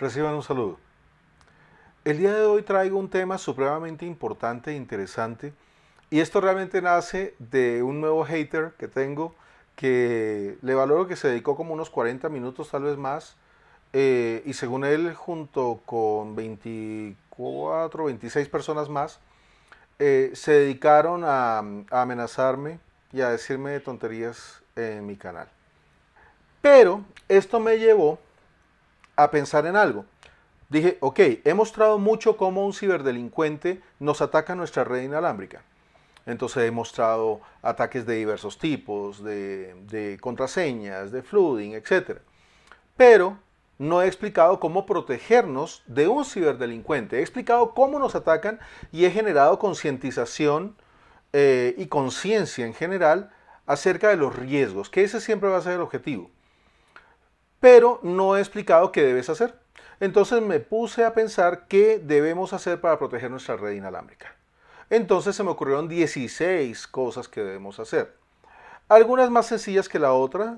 Reciban un saludo. El día de hoy traigo un tema supremamente importante e interesante. Y esto realmente nace de un nuevo hater que tengo, que le valoro que se dedicó como unos 40 minutos, tal vez más. Eh, y según él, junto con 24, 26 personas más, eh, se dedicaron a, a amenazarme y a decirme tonterías en mi canal. Pero esto me llevó a pensar en algo. Dije, ok, he mostrado mucho cómo un ciberdelincuente nos ataca nuestra red inalámbrica. Entonces he mostrado ataques de diversos tipos, de, contraseñas, de flooding, etcétera. Pero no he explicado cómo protegernos de un ciberdelincuente. He explicado cómo nos atacan y he generado concientización eh, y conciencia en general acerca de los riesgos, que ese siempre va a ser el objetivo pero no he explicado qué debes hacer. Entonces me puse a pensar qué debemos hacer para proteger nuestra red inalámbrica. Entonces se me ocurrieron 16 cosas que debemos hacer. Algunas más sencillas que,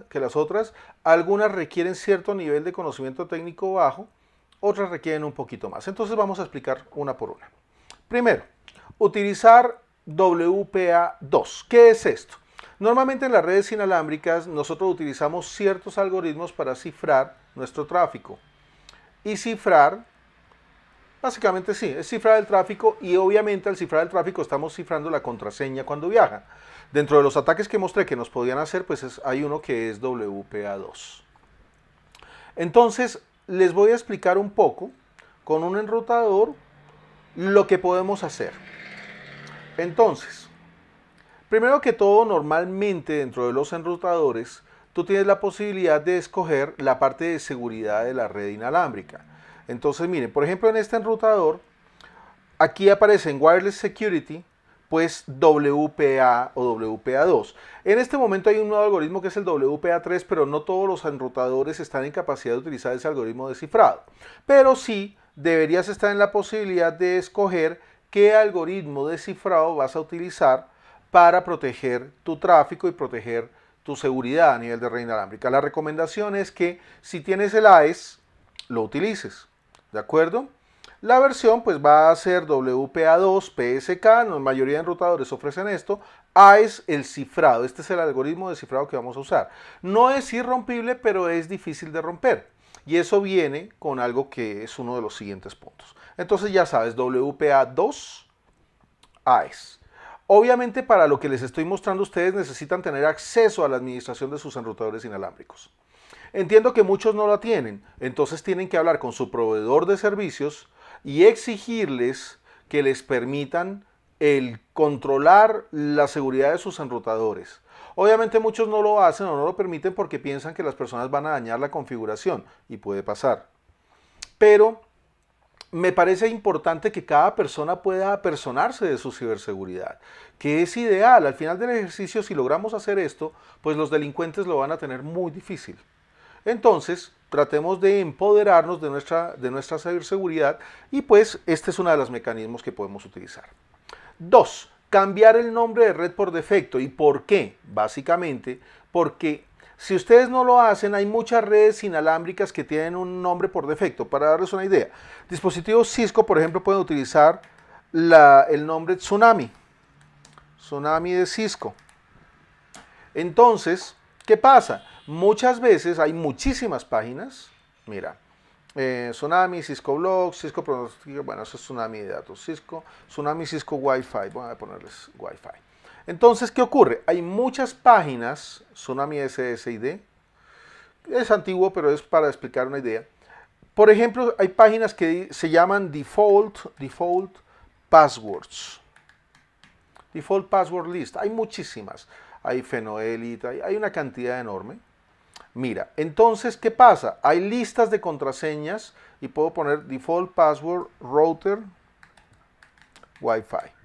que las otras, algunas requieren cierto nivel de conocimiento técnico bajo, otras requieren un poquito más. Entonces vamos a explicar una por una. Primero, utilizar WPA2. ¿Qué es esto? Normalmente en las redes inalámbricas nosotros utilizamos ciertos algoritmos para cifrar nuestro tráfico. Y cifrar, básicamente sí, es cifrar el tráfico y obviamente al cifrar el tráfico estamos cifrando la contraseña cuando viaja. Dentro de los ataques que mostré que nos podían hacer, pues hay uno que es WPA2. Entonces, les voy a explicar un poco con un enrutador lo que podemos hacer. Entonces, Primero que todo, normalmente dentro de los enrutadores, tú tienes la posibilidad de escoger la parte de seguridad de la red inalámbrica. Entonces, miren, por ejemplo, en este enrutador, aquí aparece en Wireless Security, pues WPA o WPA2. En este momento hay un nuevo algoritmo que es el WPA3, pero no todos los enrutadores están en capacidad de utilizar ese algoritmo descifrado. Pero sí deberías estar en la posibilidad de escoger qué algoritmo cifrado vas a utilizar para proteger tu tráfico y proteger tu seguridad a nivel de reina inalámbrica. La recomendación es que si tienes el AES, lo utilices. ¿De acuerdo? La versión pues va a ser WPA2, PSK, la mayoría de enrutadores ofrecen esto. AES, el cifrado, este es el algoritmo de cifrado que vamos a usar. No es irrompible, pero es difícil de romper. Y eso viene con algo que es uno de los siguientes puntos. Entonces ya sabes, WPA2, AES. Obviamente para lo que les estoy mostrando ustedes necesitan tener acceso a la administración de sus enrutadores inalámbricos. Entiendo que muchos no la tienen, entonces tienen que hablar con su proveedor de servicios y exigirles que les permitan el controlar la seguridad de sus enrutadores. Obviamente muchos no lo hacen o no lo permiten porque piensan que las personas van a dañar la configuración y puede pasar. Pero me parece importante que cada persona pueda apersonarse de su ciberseguridad, que es ideal. Al final del ejercicio, si logramos hacer esto, pues los delincuentes lo van a tener muy difícil. Entonces, tratemos de empoderarnos de nuestra, de nuestra ciberseguridad y pues este es uno de los mecanismos que podemos utilizar. Dos, cambiar el nombre de red por defecto. ¿Y por qué? Básicamente porque si ustedes no lo hacen, hay muchas redes inalámbricas que tienen un nombre por defecto. Para darles una idea, dispositivos Cisco, por ejemplo, pueden utilizar el nombre Tsunami. Tsunami de Cisco. Entonces, ¿qué pasa? Muchas veces hay muchísimas páginas. Mira, eh, Tsunami, Cisco Blog, Cisco Bueno, eso es Tsunami de datos. Cisco, Tsunami, Cisco Wi-Fi. Voy a ponerles Wi-Fi. Entonces, ¿qué ocurre? Hay muchas páginas, Tsunami SSID, es antiguo, pero es para explicar una idea. Por ejemplo, hay páginas que se llaman default, default passwords. Default password list. Hay muchísimas. Hay Fenoelita, hay una cantidad enorme. Mira, entonces, ¿qué pasa? Hay listas de contraseñas y puedo poner default password router Wi-Fi.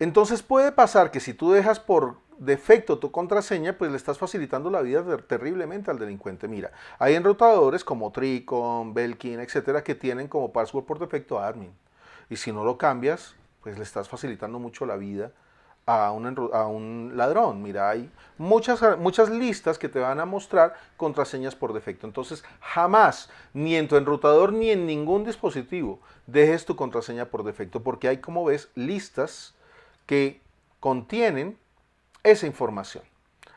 Entonces puede pasar que si tú dejas por defecto tu contraseña, pues le estás facilitando la vida terriblemente al delincuente. Mira, hay enrutadores como Tricon, Belkin, etcétera, que tienen como password por defecto admin. Y si no lo cambias, pues le estás facilitando mucho la vida a un, a un ladrón. Mira, hay muchas, muchas listas que te van a mostrar contraseñas por defecto. Entonces, jamás, ni en tu enrutador ni en ningún dispositivo, dejes tu contraseña por defecto, porque hay, como ves, listas que contienen esa información.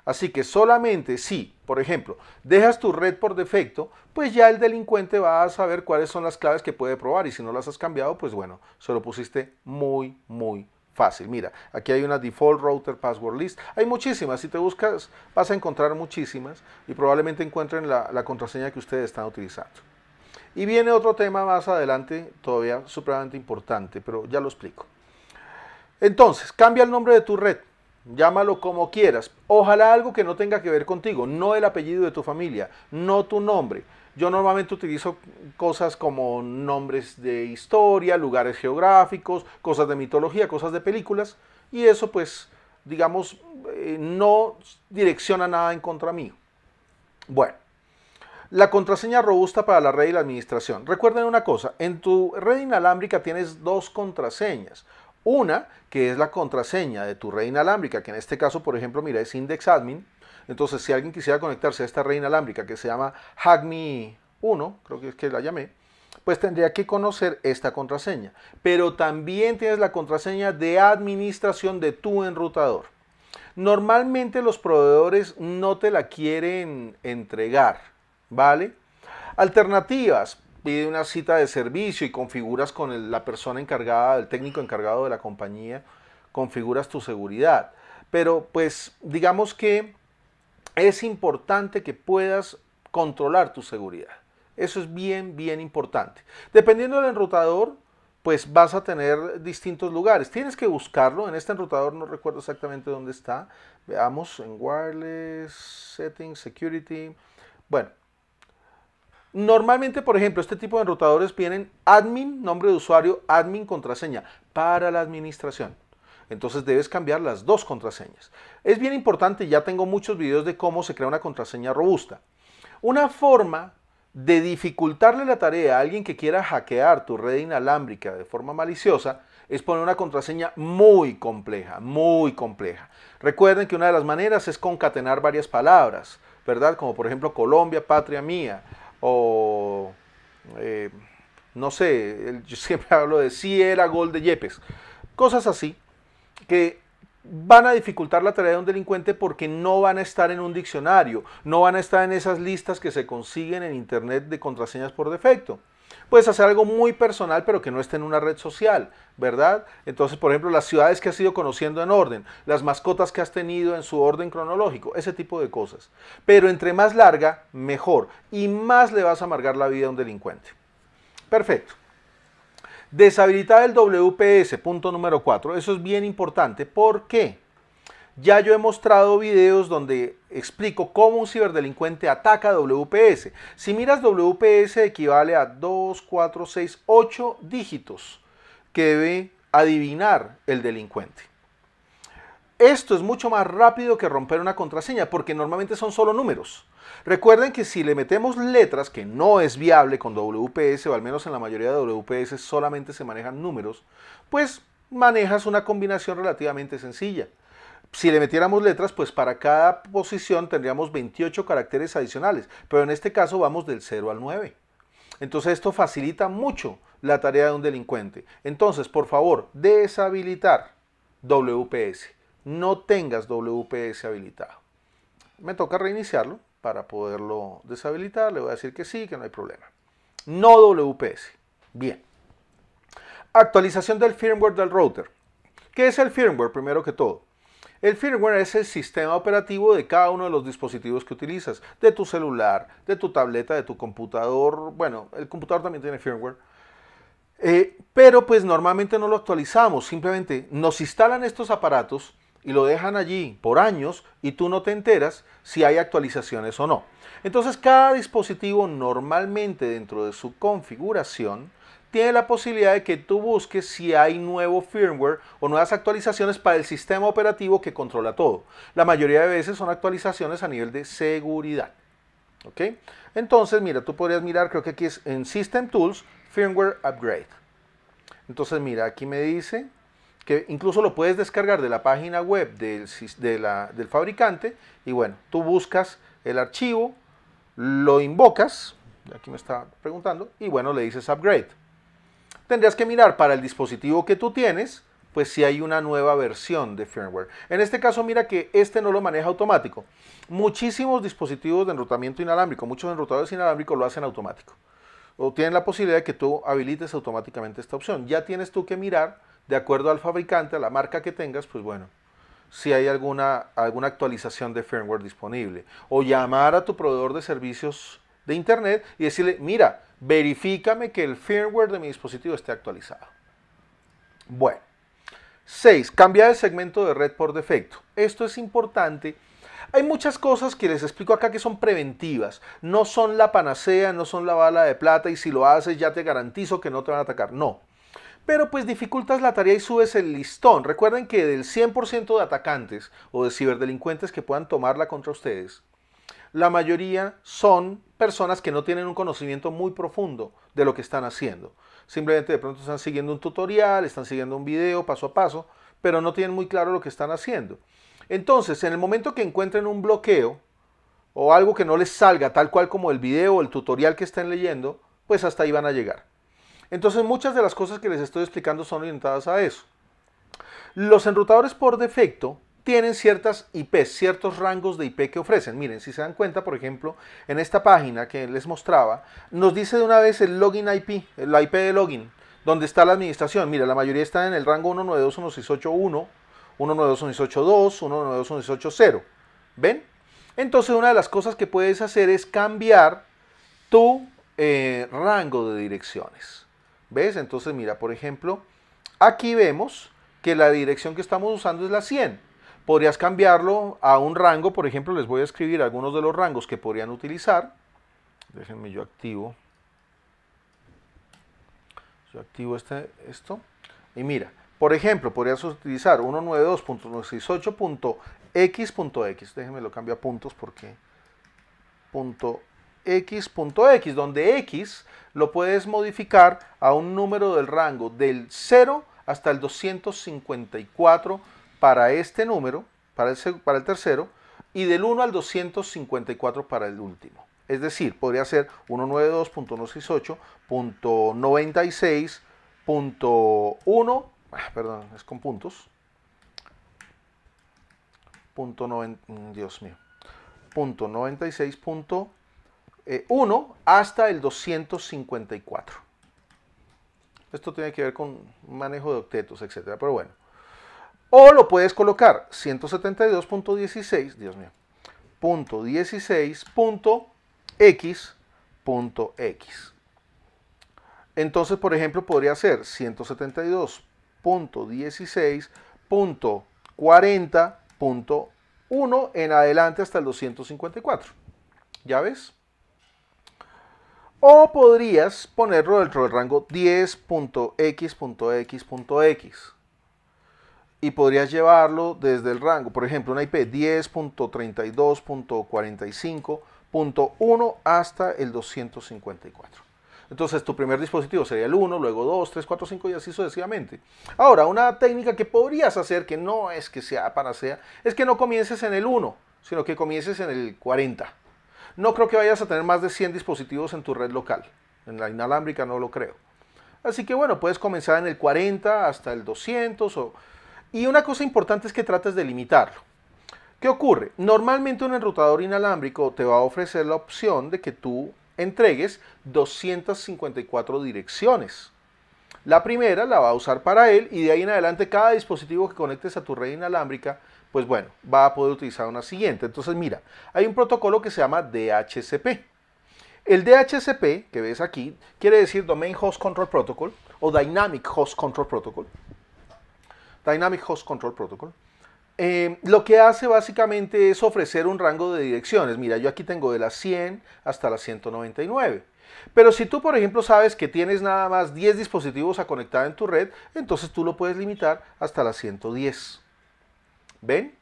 Así que solamente si, por ejemplo, dejas tu red por defecto, pues ya el delincuente va a saber cuáles son las claves que puede probar y si no las has cambiado, pues bueno, se lo pusiste muy, muy fácil. Mira, aquí hay una default router password list. Hay muchísimas. Si te buscas, vas a encontrar muchísimas y probablemente encuentren la, contraseña que ustedes están utilizando. Y viene otro tema más adelante, todavía supremamente importante, pero ya lo explico. Entonces, cambia el nombre de tu red, llámalo como quieras. Ojalá algo que no tenga que ver contigo, no el apellido de tu familia, no tu nombre. Yo normalmente utilizo cosas como nombres de historia, lugares geográficos, cosas de mitología, cosas de películas, y eso pues, digamos, eh, no direcciona nada en contra mío. Bueno, la contraseña robusta para la red y la administración. Recuerden una cosa, en tu red inalámbrica tienes dos contraseñas. Una, que es la contraseña de tu reina alámbrica, que en este caso, por ejemplo, mira, es Index Admin. Entonces, si alguien quisiera conectarse a esta reina alámbrica que se llama HackMe 1, creo que es que la llamé, pues tendría que conocer esta contraseña. Pero también tienes la contraseña de administración de tu enrutador. Normalmente los proveedores no te la quieren entregar, ¿vale? Alternativas, pide una cita de servicio y configuras con la persona encargada, el técnico encargado de la compañía, configuras tu seguridad. Pero pues digamos que es importante que puedas controlar tu seguridad. Eso es bien, bien importante. Dependiendo del enrutador, pues vas a tener distintos lugares. Tienes que buscarlo. En este enrutador no recuerdo exactamente dónde está. Veamos en Wireless Settings, Security. Bueno, Normalmente, por ejemplo, este tipo de enrutadores vienen admin, nombre de usuario, admin, contraseña, para la administración. Entonces debes cambiar las dos contraseñas. Es bien importante, ya tengo muchos videos de cómo se crea una contraseña robusta. Una forma de dificultarle la tarea a alguien que quiera hackear tu red inalámbrica de forma maliciosa es poner una contraseña muy compleja, muy compleja. Recuerden que una de las maneras es concatenar varias palabras, ¿verdad? Como por ejemplo Colombia, patria mía, o eh, no sé, yo siempre hablo de si era gol de Yepes, cosas así que van a dificultar la tarea de un delincuente porque no van a estar en un diccionario, no van a estar en esas listas que se consiguen en internet de contraseñas por defecto puedes hacer algo muy personal, pero que no esté en una red social, ¿verdad? Entonces, por ejemplo, las ciudades que has ido conociendo en orden, las mascotas que has tenido en su orden cronológico, ese tipo de cosas. Pero entre más larga, mejor. Y más le vas a amargar la vida a un delincuente. Perfecto. Deshabilitar el WPS, punto número 4. Eso es bien importante. ¿Por qué? Ya yo he mostrado videos donde explico cómo un ciberdelincuente ataca WPS. Si miras WPS equivale a 2, 4, 6, 8 dígitos que debe adivinar el delincuente. Esto es mucho más rápido que romper una contraseña porque normalmente son solo números. Recuerden que si le metemos letras, que no es viable con WPS o al menos en la mayoría de WPS solamente se manejan números, pues manejas una combinación relativamente sencilla si le metiéramos letras, pues para cada posición tendríamos 28 caracteres adicionales, pero en este caso vamos del 0 al 9. Entonces esto facilita mucho la tarea de un delincuente. Entonces, por favor, deshabilitar WPS. No tengas WPS habilitado. Me toca reiniciarlo para poderlo deshabilitar. Le voy a decir que sí, que no hay problema. No WPS. Bien. Actualización del firmware del router. ¿Qué es el firmware primero que todo? El firmware es el sistema operativo de cada uno de los dispositivos que utilizas, de tu celular, de tu tableta, de tu computador. Bueno, el computador también tiene firmware. Eh, pero pues normalmente no lo actualizamos, simplemente nos instalan estos aparatos y lo dejan allí por años y tú no te enteras si hay actualizaciones o no. Entonces cada dispositivo normalmente dentro de su configuración tiene la posibilidad de que tú busques si hay nuevo firmware o nuevas actualizaciones para el sistema operativo que controla todo. La mayoría de veces son actualizaciones a nivel de seguridad. ¿Ok? Entonces, mira, tú podrías mirar, creo que aquí es en System Tools, Firmware Upgrade. Entonces, mira, aquí me dice que incluso lo puedes descargar de la página web del, del fabricante y bueno, tú buscas el archivo, lo invocas, aquí me está preguntando, y bueno, le dices upgrade tendrías que mirar para el dispositivo que tú tienes, pues si hay una nueva versión de firmware. En este caso, mira que este no lo maneja automático. Muchísimos dispositivos de enrutamiento inalámbrico, muchos enrutadores inalámbricos lo hacen automático. O tienen la posibilidad de que tú habilites automáticamente esta opción. Ya tienes tú que mirar, de acuerdo al fabricante, a la marca que tengas, pues bueno, si hay alguna, alguna actualización de firmware disponible. O llamar a tu proveedor de servicios de Internet y decirle, mira, verifícame que el firmware de mi dispositivo esté actualizado. Bueno, 6. Cambia el segmento de red por defecto. Esto es importante. Hay muchas cosas que les explico acá que son preventivas. No son la panacea, no son la bala de plata y si lo haces ya te garantizo que no te van a atacar. No. Pero pues dificultas la tarea y subes el listón. Recuerden que del 100% de atacantes o de ciberdelincuentes que puedan tomarla contra ustedes, la mayoría son personas que no tienen un conocimiento muy profundo de lo que están haciendo. Simplemente de pronto están siguiendo un tutorial, están siguiendo un video paso a paso, pero no tienen muy claro lo que están haciendo. Entonces, en el momento que encuentren un bloqueo o algo que no les salga tal cual como el video o el tutorial que estén leyendo, pues hasta ahí van a llegar. Entonces, muchas de las cosas que les estoy explicando son orientadas a eso. Los enrutadores por defecto tienen ciertas IP, ciertos rangos de IP que ofrecen. Miren, si se dan cuenta, por ejemplo, en esta página que les mostraba, nos dice de una vez el login IP, la IP de login, donde está la administración. Mira, la mayoría está en el rango 192.1.681, 192.1.682, 192.1.680. ¿Ven? Entonces, una de las cosas que puedes hacer es cambiar tu eh, rango de direcciones. ¿Ves? Entonces, mira, por ejemplo, aquí vemos que la dirección que estamos usando es la 100 Podrías cambiarlo a un rango, por ejemplo, les voy a escribir algunos de los rangos que podrían utilizar. Déjenme yo activo. Yo activo este, esto. Y mira, por ejemplo, podrías utilizar 192.168.x.x. Déjenme lo cambio a puntos porque... Punto x.x, donde x lo puedes modificar a un número del rango del 0 hasta el 254 para este número, para el, para el tercero, y del 1 al 254 para el último. Es decir, podría ser 192.168.96.1, ah, perdón, es con puntos. Punto mm, Dios mío. Punto 96.1 eh, hasta el 254. Esto tiene que ver con manejo de octetos, etcétera, pero bueno. O lo puedes colocar 172.16, Dios mío, punto x x. Entonces, por ejemplo, podría ser 172.16.40.1 en adelante hasta el 254. ¿Ya ves? O podrías ponerlo dentro del rango 10.x.x.x y podrías llevarlo desde el rango, por ejemplo, una IP 10.32.45.1 hasta el 254. Entonces tu primer dispositivo sería el 1, luego 2, 3, 4, 5 y así sucesivamente. Ahora, una técnica que podrías hacer, que no es que sea panacea, es que no comiences en el 1, sino que comiences en el 40. No creo que vayas a tener más de 100 dispositivos en tu red local. En la inalámbrica no lo creo. Así que bueno, puedes comenzar en el 40 hasta el 200 o y una cosa importante es que trates de limitarlo. ¿Qué ocurre? Normalmente un enrutador inalámbrico te va a ofrecer la opción de que tú entregues 254 direcciones. La primera la va a usar para él y de ahí en adelante cada dispositivo que conectes a tu red inalámbrica, pues bueno, va a poder utilizar una siguiente. Entonces mira, hay un protocolo que se llama DHCP. El DHCP que ves aquí quiere decir Domain Host Control Protocol o Dynamic Host Control Protocol. Dynamic Host Control Protocol, eh, lo que hace básicamente es ofrecer un rango de direcciones. Mira, yo aquí tengo de las 100 hasta las 199. Pero si tú, por ejemplo, sabes que tienes nada más 10 dispositivos a conectar en tu red, entonces tú lo puedes limitar hasta las 110. ¿Ven?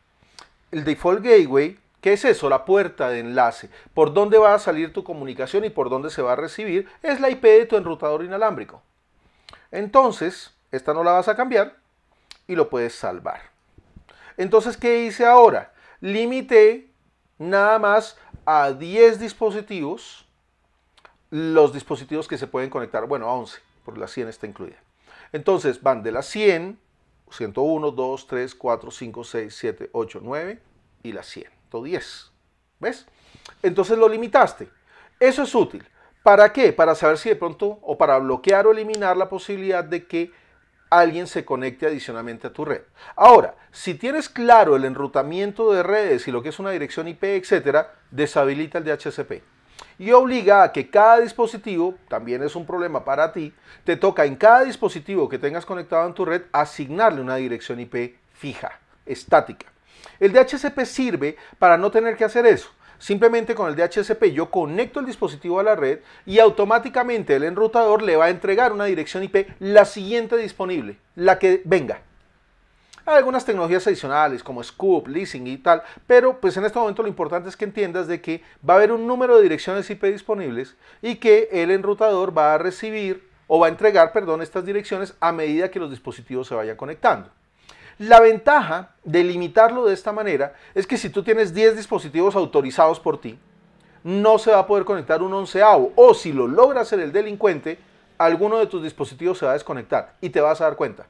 El default gateway, ¿qué es eso? La puerta de enlace. Por dónde va a salir tu comunicación y por dónde se va a recibir es la IP de tu enrutador inalámbrico. Entonces, esta no la vas a cambiar, y lo puedes salvar. Entonces, ¿qué hice ahora? Limité nada más a 10 dispositivos los dispositivos que se pueden conectar. Bueno, a 11, porque la 100 está incluida. Entonces, van de la 100, 101, 2, 3, 4, 5, 6, 7, 8, 9 y la 110. ¿Ves? Entonces lo limitaste. Eso es útil. ¿Para qué? Para saber si de pronto o para bloquear o eliminar la posibilidad de que alguien se conecte adicionalmente a tu red. Ahora, si tienes claro el enrutamiento de redes y lo que es una dirección IP, etcétera, deshabilita el DHCP. Y obliga a que cada dispositivo, también es un problema para ti, te toca en cada dispositivo que tengas conectado en tu red asignarle una dirección IP fija, estática. El DHCP sirve para no tener que hacer eso Simplemente con el DHCP yo conecto el dispositivo a la red y automáticamente el enrutador le va a entregar una dirección IP la siguiente disponible, la que venga. Hay algunas tecnologías adicionales como Scoop, Leasing y tal, pero pues en este momento lo importante es que entiendas de que va a haber un número de direcciones IP disponibles y que el enrutador va a recibir o va a entregar, perdón, estas direcciones a medida que los dispositivos se vayan conectando. La ventaja de limitarlo de esta manera es que si tú tienes 10 dispositivos autorizados por ti, no se va a poder conectar un onceavo. O si lo logra hacer el delincuente, alguno de tus dispositivos se va a desconectar y te vas a dar cuenta.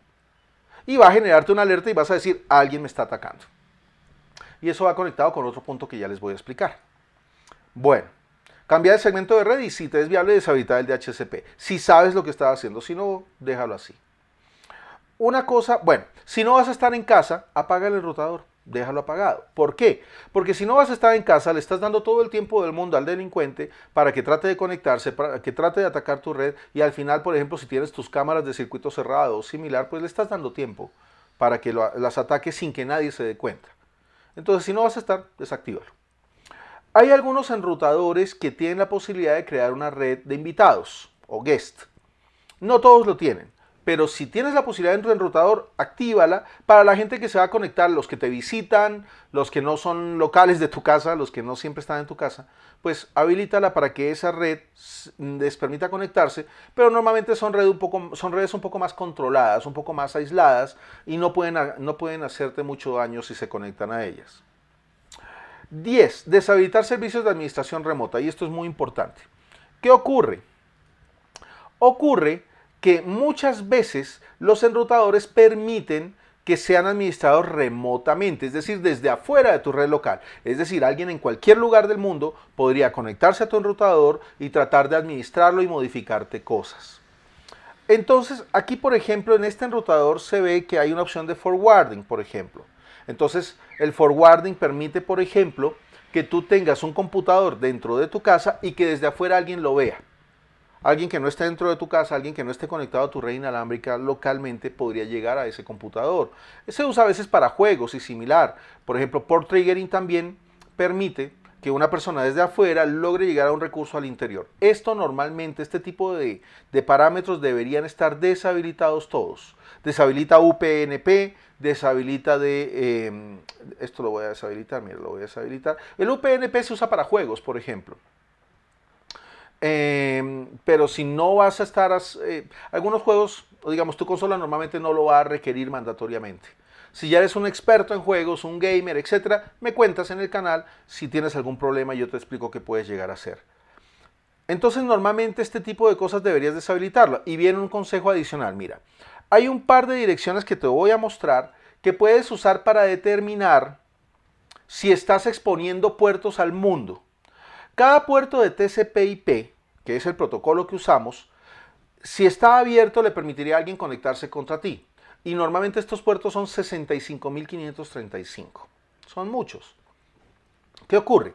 Y va a generarte una alerta y vas a decir, alguien me está atacando. Y eso va conectado con otro punto que ya les voy a explicar. Bueno, cambia el segmento de red y si te es viable, deshabilitar el DHCP. Si sabes lo que estás haciendo, si no, déjalo así una cosa, bueno, si no vas a estar en casa, apaga el enrutador déjalo apagado. ¿Por qué? Porque si no vas a estar en casa, le estás dando todo el tiempo del mundo al delincuente para que trate de conectarse, para que trate de atacar tu red y al final, por ejemplo, si tienes tus cámaras de circuito cerrado o similar, pues le estás dando tiempo para que las ataque sin que nadie se dé cuenta. Entonces, si no vas a estar, desactívalo. Hay algunos enrutadores que tienen la posibilidad de crear una red de invitados o guest. No todos lo tienen pero si tienes la posibilidad dentro del rotador, actívala para la gente que se va a conectar, los que te visitan, los que no son locales de tu casa, los que no siempre están en tu casa, pues habilítala para que esa red les permita conectarse, pero normalmente son, redes un poco más controladas, un poco más aisladas y no pueden, no pueden hacerte mucho daño si se conectan a ellas. 10. Deshabilitar servicios de administración remota. Y esto es muy importante. ¿Qué ocurre? Ocurre que muchas veces los enrutadores permiten que sean administrados remotamente, es decir, desde afuera de tu red local. Es decir, alguien en cualquier lugar del mundo podría conectarse a tu enrutador y tratar de administrarlo y modificarte cosas. Entonces, aquí, por ejemplo, en este enrutador se ve que hay una opción de forwarding, por ejemplo. Entonces, el forwarding permite, por ejemplo, que tú tengas un computador dentro de tu casa y que desde afuera alguien lo vea. Alguien que no esté dentro de tu casa, alguien que no esté conectado a tu red inalámbrica localmente podría llegar a ese computador. Se usa a veces para juegos y similar. Por ejemplo, port triggering también permite que una persona desde afuera logre llegar a un recurso al interior. Esto normalmente, este tipo de, parámetros deberían estar deshabilitados todos. Deshabilita UPnP, deshabilita de... Em, esto lo voy a deshabilitar, mira, lo voy a deshabilitar. El UPnP se usa para juegos, por ejemplo. Em, pero si no vas a estar, eh, algunos juegos, digamos, tu consola normalmente no lo va a requerir mandatoriamente. Si ya eres un experto en juegos, un gamer, etcétera, me cuentas en el canal si tienes algún problema y yo te explico qué puedes llegar a hacer. Entonces, normalmente este tipo de cosas deberías deshabilitarlo. Y viene un consejo adicional, mira, hay un par de direcciones que te voy a mostrar que puedes usar para determinar si estás exponiendo puertos al mundo. Cada puerto de TCP/IP, que es el protocolo que usamos, si está abierto le permitiría a alguien conectarse contra ti. Y normalmente estos puertos son 65.535. Son muchos. ¿Qué ocurre?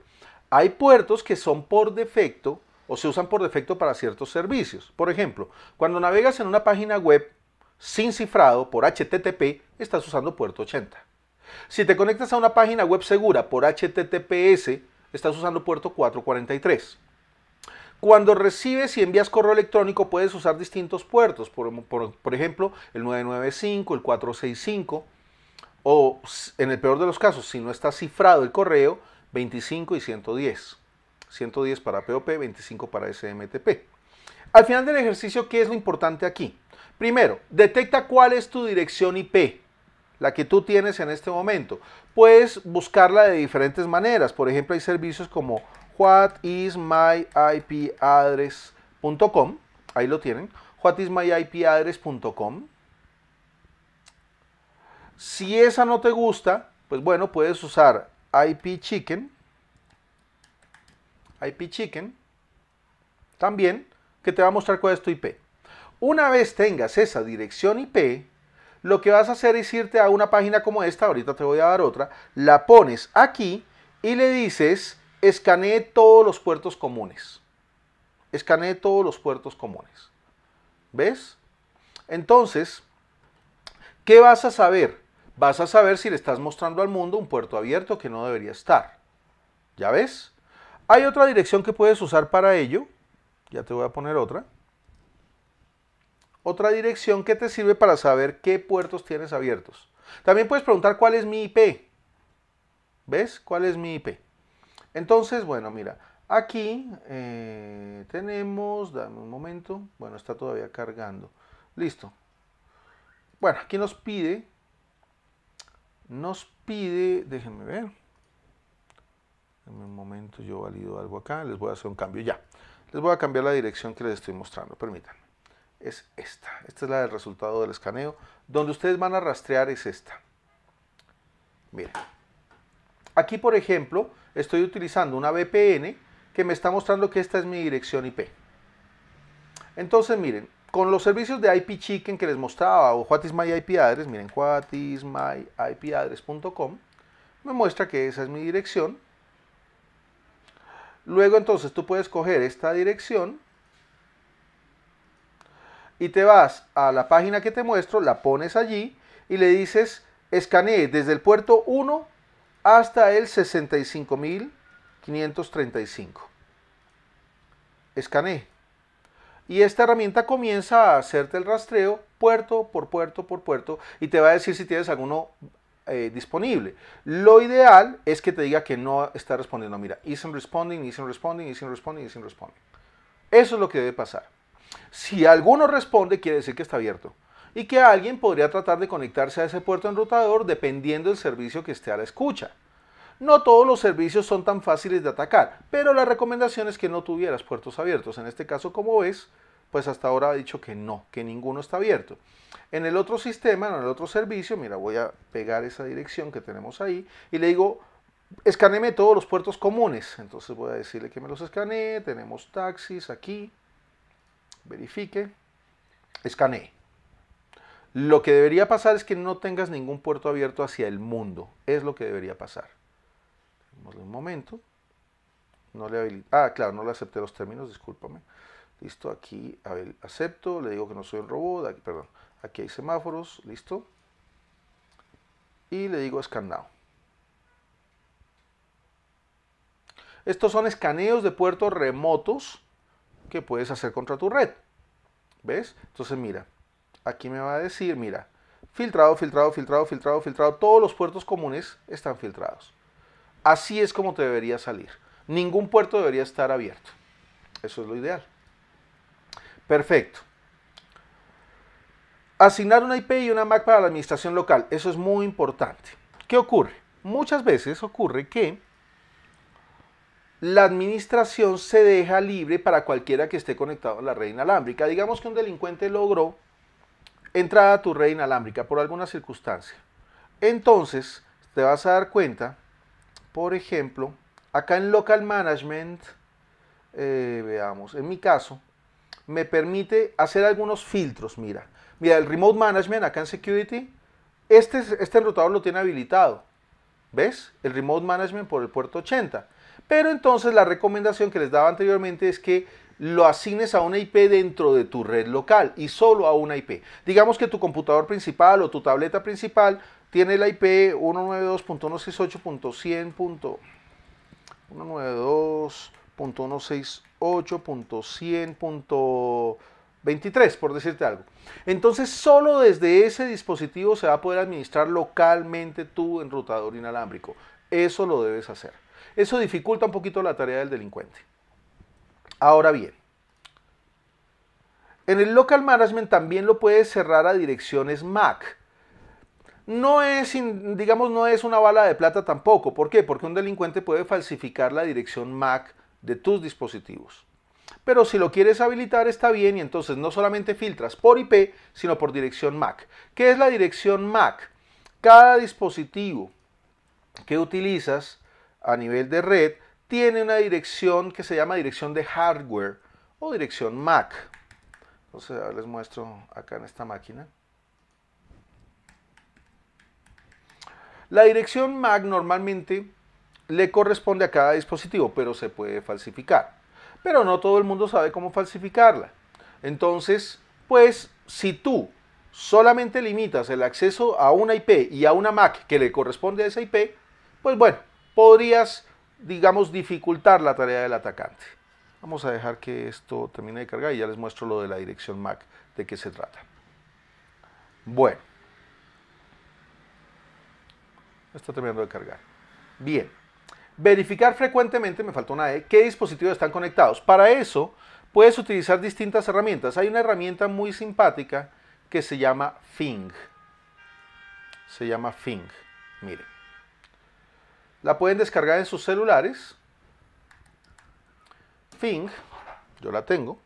Hay puertos que son por defecto o se usan por defecto para ciertos servicios. Por ejemplo, cuando navegas en una página web sin cifrado por HTTP, estás usando puerto 80. Si te conectas a una página web segura por HTTPS, estás usando puerto 443. Cuando recibes y envías correo electrónico puedes usar distintos puertos, por, ejemplo el 995, el 465 o en el peor de los casos, si no está cifrado el correo, 25 y 110. 110 para POP, 25 para SMTP. Al final del ejercicio, ¿qué es lo importante aquí? Primero, detecta cuál es tu dirección IP, la que tú tienes en este momento puedes buscarla de diferentes maneras. Por ejemplo, hay servicios como whatismyipaddress.com, ahí lo tienen, whatismyipaddress.com. Si esa no te gusta, pues bueno, puedes usar IP Chicken, IP Chicken, también, que te va a mostrar cuál es tu IP. Una vez tengas esa dirección IP, lo que vas a hacer es irte a una página como esta, ahorita te voy a dar otra, la pones aquí y le dices, escanee todos los puertos comunes. Escanee todos los puertos comunes. ¿Ves? Entonces, ¿qué vas a saber? Vas a saber si le estás mostrando al mundo un puerto abierto que no debería estar. ¿Ya ves? Hay otra dirección que puedes usar para ello. Ya te voy a poner otra otra dirección que te sirve para saber qué puertos tienes abiertos. También puedes preguntar cuál es mi IP. ¿Ves? ¿Cuál es mi IP? Entonces, bueno, mira, aquí eh, tenemos, dame un momento, bueno, está todavía cargando. Listo. Bueno, aquí nos pide, nos pide, déjenme ver. En un momento, yo valido algo acá, les voy a hacer un cambio ya. Les voy a cambiar la dirección que les estoy mostrando, permítanme es esta. Esta es la del resultado del escaneo. Donde ustedes van a rastrear es esta. Miren. Aquí, por ejemplo, estoy utilizando una VPN que me está mostrando que esta es mi dirección IP. Entonces, miren, con los servicios de IP Chicken que les mostraba o What is my IP address, miren, whatismyipaddress.com, me muestra que esa es mi dirección. Luego, entonces, tú puedes coger esta dirección y te vas a la página que te muestro, la pones allí y le dices escanee desde el puerto 1 hasta el 65535. Escanee. Y esta herramienta comienza a hacerte el rastreo puerto por puerto por puerto y te va a decir si tienes alguno eh, disponible. Lo ideal es que te diga que no está respondiendo. Mira, isn't responding, isn't responding, isn't responding, isn't responding. Eso es lo que debe pasar. Si alguno responde, quiere decir que está abierto. Y que alguien podría tratar de conectarse a ese puerto enrutador dependiendo del servicio que esté a la escucha. No todos los servicios son tan fáciles de atacar, pero la recomendación es que no tuvieras puertos abiertos. En este caso, como ves, pues hasta ahora ha dicho que no, que ninguno está abierto. En el otro sistema, en el otro servicio, mira, voy a pegar esa dirección que tenemos ahí y le digo, escaneme todos los puertos comunes. Entonces voy a decirle que me los escanee, tenemos taxis aquí, verifique, escanee. Lo que debería pasar es que no tengas ningún puerto abierto hacia el mundo. Es lo que debería pasar. un momento. No le habilito. Ah, claro, no le acepté los términos, discúlpame. Listo, aquí acepto, le digo que no soy un robot, aquí, perdón. Aquí hay semáforos, listo. Y le digo scan Estos son escaneos de puertos remotos que puedes hacer contra tu red. ¿Ves? Entonces mira, aquí me va a decir, mira, filtrado, filtrado, filtrado, filtrado, filtrado. Todos los puertos comunes están filtrados. Así es como te debería salir. Ningún puerto debería estar abierto. Eso es lo ideal. Perfecto. Asignar una IP y una MAC para la administración local. Eso es muy importante. ¿Qué ocurre? Muchas veces ocurre que la administración se deja libre para cualquiera que esté conectado a la red inalámbrica. Digamos que un delincuente logró entrar a tu red inalámbrica por alguna circunstancia. Entonces, te vas a dar cuenta, por ejemplo, acá en Local Management, eh, veamos, en mi caso, me permite hacer algunos filtros, mira. Mira, el Remote Management acá en Security, este, este enrutador lo tiene habilitado. ¿Ves? El Remote Management por el puerto 80. Pero entonces la recomendación que les daba anteriormente es que lo asignes a una IP dentro de tu red local y solo a una IP. Digamos que tu computador principal o tu tableta principal tiene la IP 192.168.100.23 por decirte algo. Entonces solo desde ese dispositivo se va a poder administrar localmente tu enrutador inalámbrico. Eso lo debes hacer. Eso dificulta un poquito la tarea del delincuente. Ahora bien, en el local management también lo puedes cerrar a direcciones MAC. No es, digamos, no es una bala de plata tampoco. ¿Por qué? Porque un delincuente puede falsificar la dirección MAC de tus dispositivos. Pero si lo quieres habilitar está bien y entonces no solamente filtras por IP, sino por dirección MAC. ¿Qué es la dirección MAC? Cada dispositivo que utilizas a nivel de red tiene una dirección que se llama dirección de hardware o dirección MAC. Entonces, les muestro acá en esta máquina. La dirección MAC normalmente le corresponde a cada dispositivo, pero se puede falsificar. Pero no todo el mundo sabe cómo falsificarla. Entonces, pues si tú solamente limitas el acceso a una IP y a una MAC que le corresponde a esa IP, pues bueno, podrías, digamos, dificultar la tarea del atacante. Vamos a dejar que esto termine de cargar y ya les muestro lo de la dirección MAC, de qué se trata. Bueno. Está terminando de cargar. Bien. Verificar frecuentemente, me faltó una E, qué dispositivos están conectados. Para eso puedes utilizar distintas herramientas. Hay una herramienta muy simpática que se llama Fing. Se llama Fing. Miren. La pueden descargar en sus celulares. Fing, yo la tengo.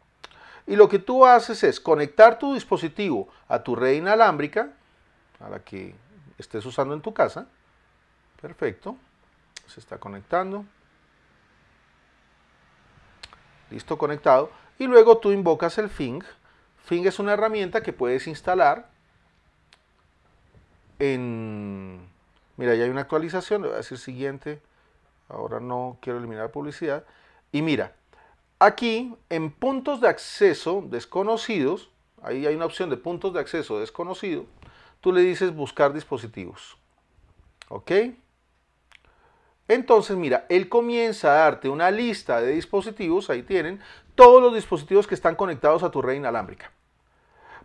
Y lo que tú haces es conectar tu dispositivo a tu red inalámbrica, a la que estés usando en tu casa. Perfecto. Se está conectando. Listo, conectado. Y luego tú invocas el Fing. Fing es una herramienta que puedes instalar en mira, ya hay una actualización, le voy a decir siguiente, ahora no quiero eliminar publicidad, y mira, aquí en puntos de acceso desconocidos, ahí hay una opción de puntos de acceso desconocido, tú le dices buscar dispositivos, ¿ok? Entonces, mira, él comienza a darte una lista de dispositivos, ahí tienen, todos los dispositivos que están conectados a tu red inalámbrica.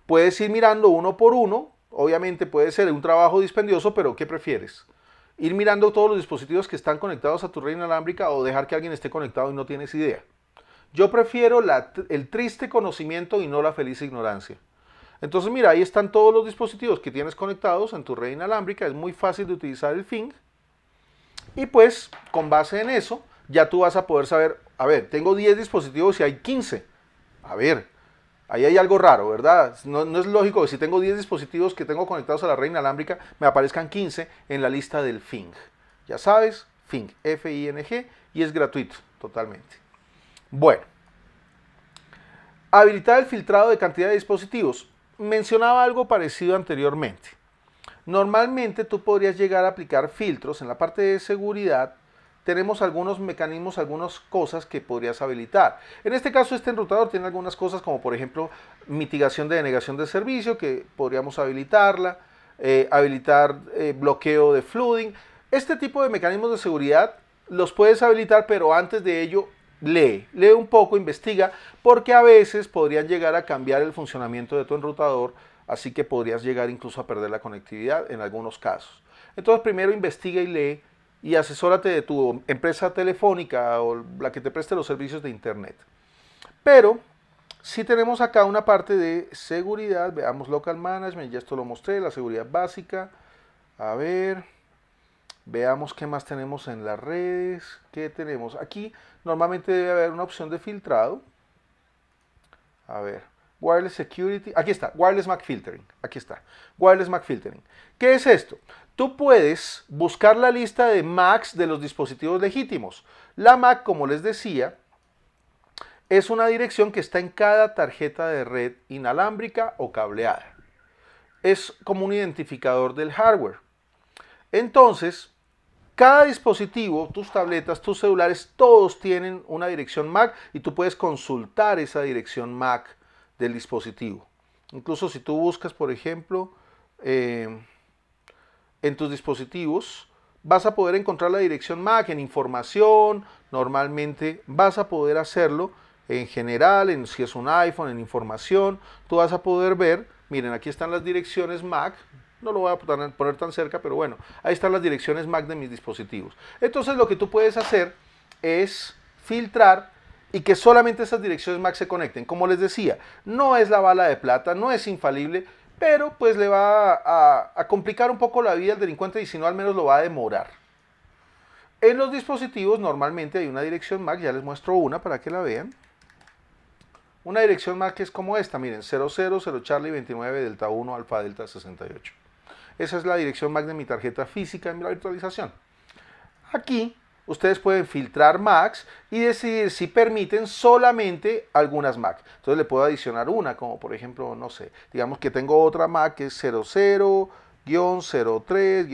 Puedes ir mirando uno por uno Obviamente puede ser un trabajo dispendioso, pero ¿qué prefieres? Ir mirando todos los dispositivos que están conectados a tu red inalámbrica o dejar que alguien esté conectado y no tienes idea. Yo prefiero el triste conocimiento y no la feliz ignorancia. Entonces, mira, ahí están todos los dispositivos que tienes conectados en tu red inalámbrica. Es muy fácil de utilizar el Fing. Y pues, con base en eso, ya tú vas a poder saber, a ver, tengo 10 dispositivos y hay 15. A ver, Ahí hay algo raro, ¿verdad? No, es lógico que si tengo 10 dispositivos que tengo conectados a la reina alámbrica, me aparezcan 15 en la lista del FING. Ya sabes, FING, F-I-N-G, y es gratuito, totalmente. Bueno, habilitar el filtrado de cantidad de dispositivos. Mencionaba algo parecido anteriormente. Normalmente tú podrías llegar a aplicar filtros en la parte de seguridad tenemos algunos mecanismos, algunas cosas que podrías habilitar. En este caso, este enrutador tiene algunas cosas como, por ejemplo, mitigación de denegación de servicio, que podríamos habilitarla, eh, habilitar eh, bloqueo de flooding. Este tipo de mecanismos de seguridad los puedes habilitar, pero antes de ello, lee, lee un poco, investiga, porque a veces podrían llegar a cambiar el funcionamiento de tu enrutador, así que podrías llegar incluso a perder la conectividad en algunos casos. Entonces, primero investiga y lee y asesórate de tu empresa telefónica o la que te preste los servicios de Internet. Pero si tenemos acá una parte de seguridad, veamos local management, ya esto lo mostré, la seguridad básica. A ver, veamos qué más tenemos en las redes, qué tenemos. Aquí normalmente debe haber una opción de filtrado. A ver, Wireless Security, aquí está, Wireless Mac Filtering, aquí está, Wireless Mac Filtering. ¿Qué es esto? Tú puedes buscar la lista de MACs de los dispositivos legítimos. La MAC, como les decía, es una dirección que está en cada tarjeta de red inalámbrica o cableada. Es como un identificador del hardware. Entonces, cada dispositivo, tus tabletas, tus celulares, todos tienen una dirección MAC y tú puedes consultar esa dirección MAC del dispositivo. Incluso si tú buscas, por ejemplo, eh, en tus dispositivos, vas a poder encontrar la dirección MAC en información, normalmente vas a poder hacerlo en general, en si es un iPhone, en información, tú vas a poder ver, miren, aquí están las direcciones MAC, no lo voy a poner tan cerca, pero bueno, ahí están las direcciones MAC de mis dispositivos. Entonces lo que tú puedes hacer es filtrar y que solamente esas direcciones MAC se conecten. Como les decía, no es la bala de plata, no es infalible, pero pues le va a, complicar un poco la vida al delincuente y si no al menos lo va a demorar. En los dispositivos normalmente hay una dirección MAC, ya les muestro una para que la vean. Una dirección MAC que es como esta, miren, 000 Charlie 29 Delta 1 Alfa Delta 68. Esa es la dirección MAC de mi tarjeta física en la virtualización. Aquí ustedes pueden filtrar Macs y decidir si permiten solamente algunas Macs. Entonces le puedo adicionar una, como por ejemplo, no sé, digamos que tengo otra Mac que es 00, 03,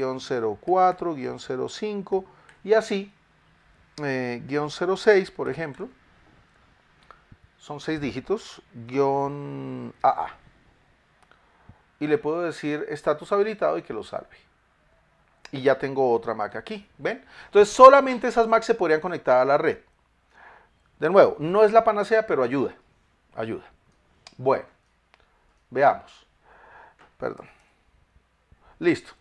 04, 05 y así, 06 eh, por ejemplo, son seis dígitos, AA. Y le puedo decir estatus habilitado y que lo salve y ya tengo otra Mac aquí, ¿ven? Entonces solamente esas Macs se podrían conectar a la red. De nuevo, no es la panacea, pero ayuda, ayuda. Bueno, veamos. Perdón. Listo.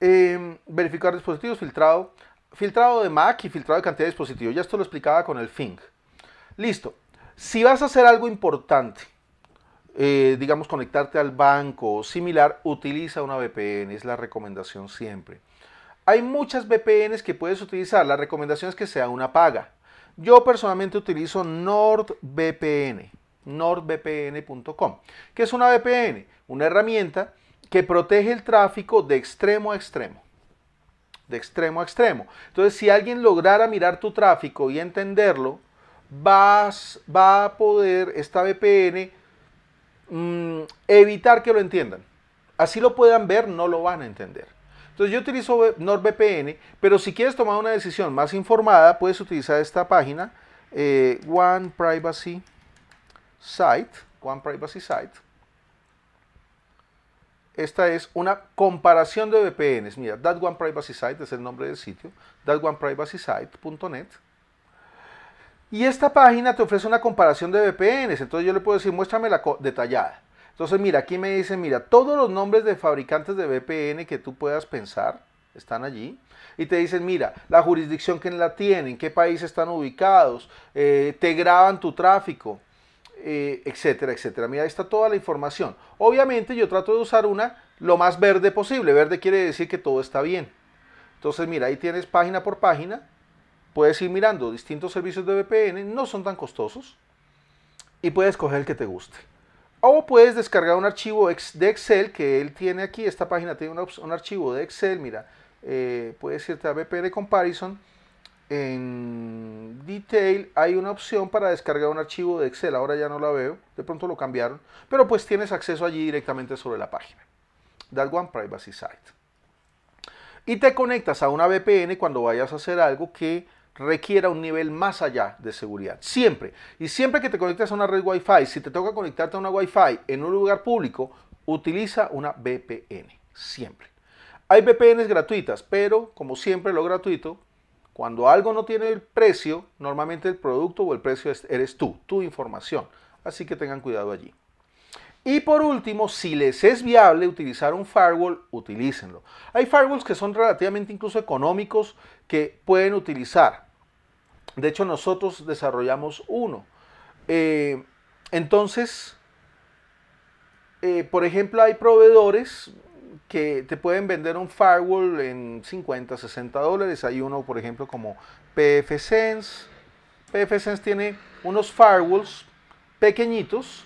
Em, verificar dispositivos, filtrado. Filtrado de Mac y filtrado de cantidad de dispositivos. Ya esto lo explicaba con el FING Listo. Si vas a hacer algo importante, eh, digamos, conectarte al banco o similar, utiliza una VPN, es la recomendación siempre. Hay muchas VPNs que puedes utilizar, la recomendación es que sea una paga. Yo personalmente utilizo NordVPN, nordvpn.com, que es una VPN, una herramienta que protege el tráfico de extremo a extremo. De extremo a extremo. Entonces, si alguien lograra mirar tu tráfico y entenderlo, vas, va a poder esta VPN Mm, evitar que lo entiendan. Así lo puedan ver, no lo van a entender. Entonces yo utilizo NordVPN, pero si quieres tomar una decisión más informada, puedes utilizar esta página, eh, One Privacy Site. One Privacy Site. Esta es una comparación de VPNs. Mira, That One Privacy Site es el nombre del sitio, one privacy Site.net. Y esta página te ofrece una comparación de VPNs. Entonces yo le puedo decir, muéstrame la detallada. Entonces mira, aquí me dice, mira, todos los nombres de fabricantes de VPN que tú puedas pensar están allí. Y te dicen, mira, la jurisdicción que la tienen, en qué país están ubicados, eh, te graban tu tráfico, eh, etcétera, etcétera. Mira, ahí está toda la información. Obviamente yo trato de usar una lo más verde posible. Verde quiere decir que todo está bien. Entonces mira, ahí tienes página por página Puedes ir mirando distintos servicios de VPN, no son tan costosos y puedes coger el que te guste. O puedes descargar un archivo de Excel que él tiene aquí. Esta página tiene un, archivo de Excel. Mira, eh, puedes irte a VPN Comparison. En Detail hay una opción para descargar un archivo de Excel. Ahora ya no la veo. De pronto lo cambiaron. Pero pues tienes acceso allí directamente sobre la página. That One Privacy Site. Y te conectas a una VPN cuando vayas a hacer algo que requiera un nivel más allá de seguridad. Siempre. Y siempre que te conectes a una red Wi-Fi, si te toca conectarte a una Wi-Fi en un lugar público, utiliza una VPN. Siempre. Hay VPNs gratuitas, pero como siempre lo gratuito, cuando algo no tiene el precio, normalmente el producto o el precio eres tú, tu información. Así que tengan cuidado allí. Y por último, si les es viable utilizar un firewall, utilícenlo. Hay firewalls que son relativamente incluso económicos que pueden utilizar. De hecho, nosotros desarrollamos uno. Eh, entonces, eh, por ejemplo, hay proveedores que te pueden vender un firewall en 50, 60 dólares. Hay uno, por ejemplo, como PFSense. PFSense tiene unos firewalls pequeñitos.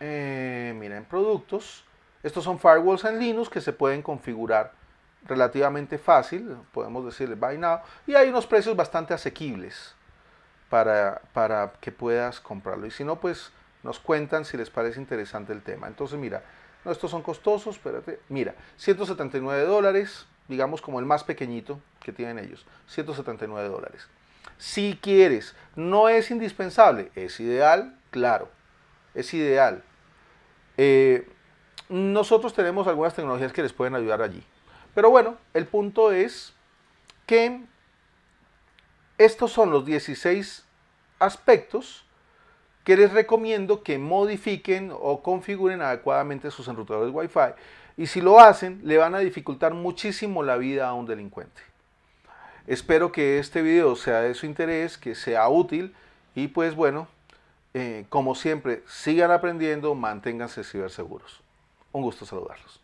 Eh, miren, productos. Estos son firewalls en Linux que se pueden configurar relativamente fácil, podemos decirle buy now, y hay unos precios bastante asequibles para, para que puedas comprarlo. Y si no, pues nos cuentan si les parece interesante el tema. Entonces, mira, no, estos son costosos, espérate, mira, 179 dólares, digamos como el más pequeñito que tienen ellos, 179 dólares. Si quieres, no es indispensable, es ideal, claro, es ideal. Eh, nosotros tenemos algunas tecnologías que les pueden ayudar allí. Pero bueno, el punto es que estos son los 16 aspectos que les recomiendo que modifiquen o configuren adecuadamente sus enrutadores Wi-Fi. Y si lo hacen, le van a dificultar muchísimo la vida a un delincuente. Espero que este video sea de su interés, que sea útil y pues bueno, eh, como siempre, sigan aprendiendo, manténganse ciberseguros. Un gusto saludarlos.